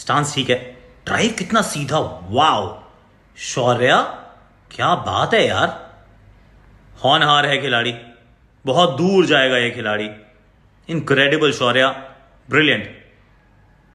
stance ठीक है drive कितना सीधा वाओ शौर्या क्या बात है यार हॉनहार है खिलाड़ी बहुत दूर जाएगा ये खिलाड़ी इनक्रेडिबल शौर्य ब्रिलियंट